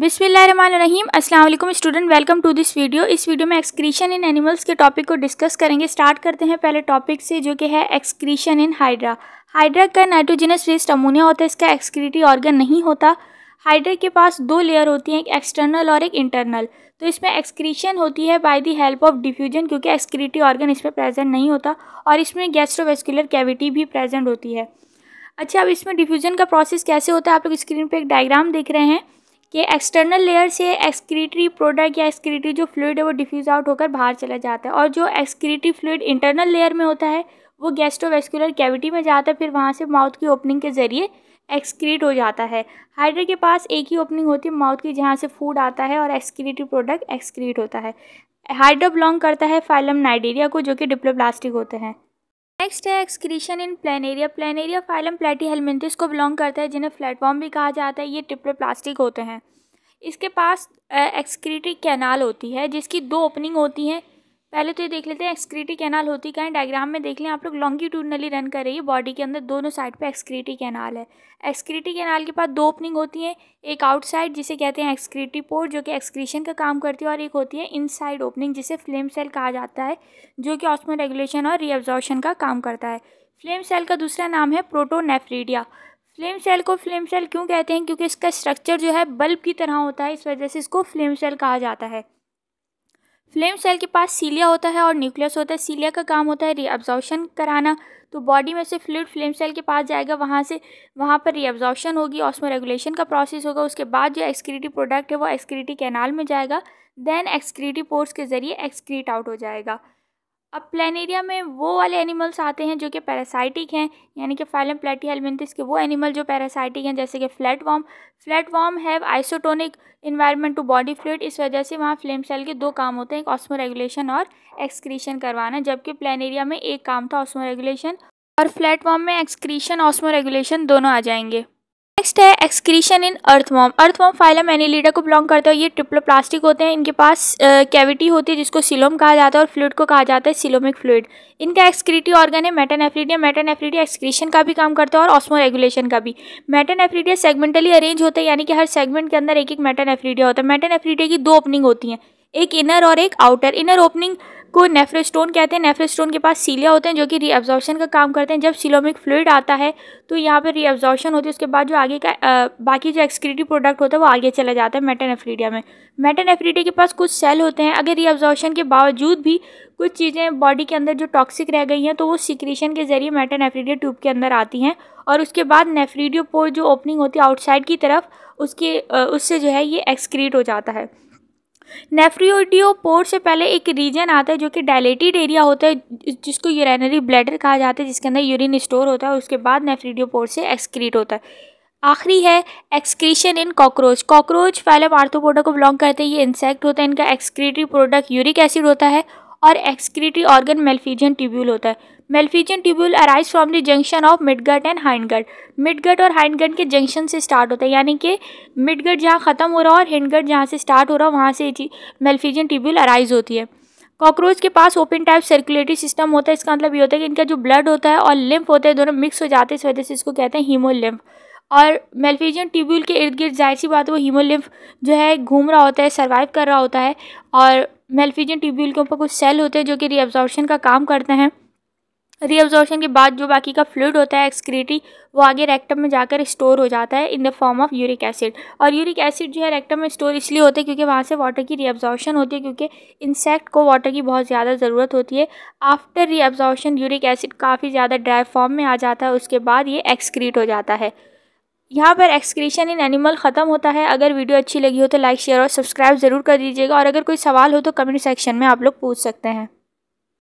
बिसमीम अस्सलाम student welcome to this video इस वीडियो में एक्सक्रीशन इन एनिमल्स के टॉपिक को डिस्कस करेंगे स्टार्ट करते हैं पहले टॉपिक से जो कि है एक्सक्रीशन इन हाइड्रा हाइड्रा का नाइट्रोजनस वेस्ट अमोनिया होता है इसका एक्सक्रीटी ऑर्गन नहीं होता हाइड्रा के पास दो लेयर होती हैं एक एक्सटर्नल और एक इंटरनल तो इसमें एक्सक्रीशन होती है by the help of diffusion क्योंकि एक्सक्रीटी ऑर्गन इसमें प्रेजेंट नहीं होता और इसमें गैस्ट्रोवेस्कुलर कैविटी भी प्रेजेंट होती है अच्छा अब इसमें डिफ्यूजन का प्रोसेस कैसे होता है आप लोग स्क्रीन पर एक डायग्राम देख रहे हैं कि एक्सटर्नल लेयर से एक्सक्रीटरी प्रोडक्ट या एक्सक्रीटरी जो फ्लूड है वो डिफ्यूज़ आउट होकर बाहर चला जाता है और जो एक्सक्रीटरी फ्लूड इंटरनल लेयर में होता है वो गैस्ट्रोवेस्कुलर कैविटी में जाता है फिर वहाँ से माउथ की ओपनिंग के ज़रिए एक्सक्रीट हो जाता है हाइड्रा के पास एक ही ओपनिंग होती है माउथ की जहाँ से फूड आता है और एक्सक्रीटिव प्रोडक्ट एक्सक्रीट होता है हाइड्रा बिलोंग करता है फाइलम नाइडेरिया को जो कि डिप्लोप्लास्टिक होते हैं नेक्स्ट है excretion in planaria planaria phylum platyhelminthes को बिलोंग करता है जिन्हें प्लेटफॉर्म भी कहा जाता है ये प्लास्टिक होते हैं इसके पास एक्सक्रीटरी कैनाल होती है जिसकी दो ओपनिंग होती हैं पहले तो ये देख लेते हैं एक्सक्रीटी कैनाल होती क्या है डायग्राम में देख लें आप लोग लॉन्गिट्यूडनली रन कर रही है बॉडी के अंदर दोनों साइड पे एक्सक्रीटी कैनाल है एक्सक्रीटी कैनाल के पास दो ओपनिंग होती हैं एक आउटसाइड जिसे कहते हैं एक्सक्रीटी पोर्ट जो कि एक्सक्रीशन का काम करती है और एक होती है इनसाइड ओपनिंग जिसे फ्लेम सेल कहा जाता है जो कि ऑस्मो रेगुलेशन और रीअब्जॉर्शन का काम करता है फ्लेम सेल का दूसरा नाम है प्रोटोनेफ्रीडिया फ्लेम सेल को फ्लेम सेल क्यों कहते हैं क्योंकि इसका स्ट्रक्चर जो है बल्ब की तरह होता है इस वजह से इसको फ्लेम सेल कहा जाता है फ्लेम सेल के पास सीलिया होता है और न्यूक्लियस होता है सीलिया का काम होता है रीअब्जॉर्बशन कराना तो बॉडी में से फ्लूड फ्लेम सेल के पास जाएगा वहाँ से वहाँ पर रीअब्जॉर्बशन होगी ऑस्मो रेगुलेशन का प्रोसेस होगा उसके बाद जो एक्सक्रीटिव प्रोडक्ट है वो एक्सक्रीटिव कैनाल में जाएगा देन एक्सक्रीटिव पोर्स के ज़रिए एक्सक्रीट आउट हो जाएगा अब प्लानेरिया में वो वाले एनिमल्स आते हैं जो कि पैरासाइटिक हैं यानी कि फाइलम प्लेटी हेलमेंटिस के वो एनिमल जो पैरासाइटिक हैं जैसे कि flatworm flatworm have isotonic environment to body fluid इस वजह से वहाँ फ्लेम सेल के दो काम होते हैं एक ऑस्मो रेगुलेशन और एक्सक्रीशन करवाना जबकि प्लानेरिया में एक काम था ऑस्मो रेगुलेशन और फ्लैट वॉम में एक्सक्रीशन ऑस्मो रेगुलेशन दोनों आ जाएंगे नेक्स्ट है excretion in earthworm earthworm phylum annelida को बिलोंग करता है ये ट्रिप्लोप्लास्टिक होते हैं इनके पास कैविटी होती है जिसको सिलोम कहा जाता है और फ्लूड को कहा जाता है सिलोमिक फ्लूड इनका एक्सक्रीटिव ऑर्गन है मेटानेफ्रीडिया मेटानेफ्रीडिया एक्सक्रीशन का भी काम करता है और ऑस्मो रेगुलेशन का भी मेटानेफ्रीडिया सेगमेंटली अरेंज होता है यानी कि हर सेगमेंट के अंदर एक एक मेटानेफ्रीडिया होता है मेटानेफ्रीडिया की दो ओपनिंग होती हैं एक इनर और एक आउटर इनर ओपनिंग को नेफ्रेस्टोन कहते हैं नेफ्रेस्टोन के पास सीलिया होते हैं जो कि रीअब्जॉर्प्शन का काम करते हैं जब सिलोमिक फ्लूड आता है तो यहाँ पर रीअब्जॉर्शन होती है उसके बाद जो आगे का आ, बाकी जो एक्सक्रीटिव प्रोडक्ट होता है वो आगे चला जाता है मेटानेफ्रीडिया में मेटानेफ्रीडिया के पास कुछ सेल होते हैं अगर रीअब्जॉर्प्शन के बावजूद भी कुछ चीज़ें बॉडी के अंदर जो टॉक्सिक रह गई हैं तो वो सिक्रीशन के जरिए मेटानेफ्रीडिया ट्यूब के अंदर आती हैं और उसके बाद नेफ्रीडियो पोर जो ओपनिंग होती है आउटसाइड की तरफ उसके उससे जो है ये एक्सक्रीट हो जाता है नेफ्रियोडियो नेफ्रियोडियोपोर से पहले एक रीजन आता है जो कि डायलेटेड एरिया होता है जिसको यूरिनरी ब्लैडर कहा जाता है जिसके अंदर यूरिन स्टोर होता है और उसके बाद नेफ्रीडियो नेफ्रिडियोपोर से एक्सक्रीट होता है आखिरी है excretion in cockroach cockroach phylum arthropoda को बिलोंग करते हैं ये इंसेक्ट होता है इनका एक्सक्रीटरी प्रोडक्ट यूरिक एसिड होता है और एक्सक्रीटरी ऑर्गन मेल्फीजियन ट्यूब्यूल होता है malpighian tubule arise from the junction of midgut and hindgut midgut और हाइंडगट के जंक्शन से स्टार्ट होता है यानी कि मिडगट जहाँ ख़त्म हो रहा है और हिंडगट जहाँ से स्टार्ट हो रहा है वहाँ से मेलफीजियन ट्यूबुल अराइज होती है कॉकरोच के पास ओपन टाइप सर्कुलेटरी सिस्टम होता है इसका मतलब ये होता है कि इनका जो ब्लड होता है और लिम्फ होता है दोनों मिक्स हो जाते हैं इस वजह से इसको कहते हैं हीमोलिम्फ और मेलफीजियन ट्यूबुल के इर्द गिर्द जाहिर सी बात है वो हीमोलिम्फ जो है घूम रहा होता है सर्वाइव कर रहा होता है और मेलफीजियन ट्यूब्यूल के ऊपर कुछ सेल होते हैं जो कि रीअब्जॉर्बशन का काम करते हैं रीअब्जॉर्शन के बाद जो बाकी का फ्लूड होता है एक्सक्रीटी वो आगे रेक्टम में जाकर स्टोर हो जाता है in the form of uric acid और यूरिक एसिड जो है रेक्टम में स्टोर इसलिए होता है क्योंकि वहाँ से वाटर की रीअब्जॉर्शन होती है क्योंकि इंसेक्ट को वाटर की बहुत ज़्यादा ज़रूरत होती है आफ्टर रीअब्जॉर्शन यूरिक एसिड काफ़ी ज़्यादा ड्राई फॉर्म में आ जाता है उसके बाद ये एक्सक्रीट हो जाता है यहाँ पर एक्सक्रीशन इन एनिमल ख़त्म होता है अगर वीडियो अच्छी लगी हो तो लाइक शेयर और सब्सक्राइब ज़रूर कर दीजिएगा और अगर कोई सवाल हो तो कमेंट सेक्शन में आप लोग पूछ सकते हैं